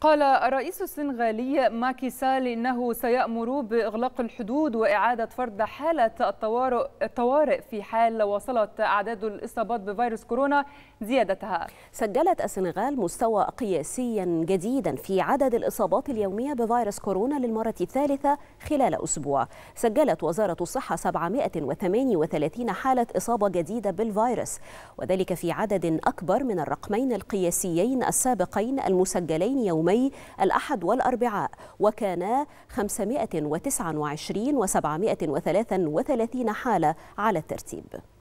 قال الرئيس السنغالي ماكي سال انه سيامر باغلاق الحدود واعاده فرض حاله الطوارئ الطوارئ في حال وصلت اعداد الاصابات بفيروس كورونا زيادتها. سجلت السنغال مستوى قياسيا جديدا في عدد الاصابات اليوميه بفيروس كورونا للمره الثالثه خلال اسبوع. سجلت وزاره الصحه 738 حاله اصابه جديده بالفيروس وذلك في عدد اكبر من الرقمين القياسيين السابقين المسجلين يوميا يومي الأحد والأربعاء وكان 529 و733 حالة على الترتيب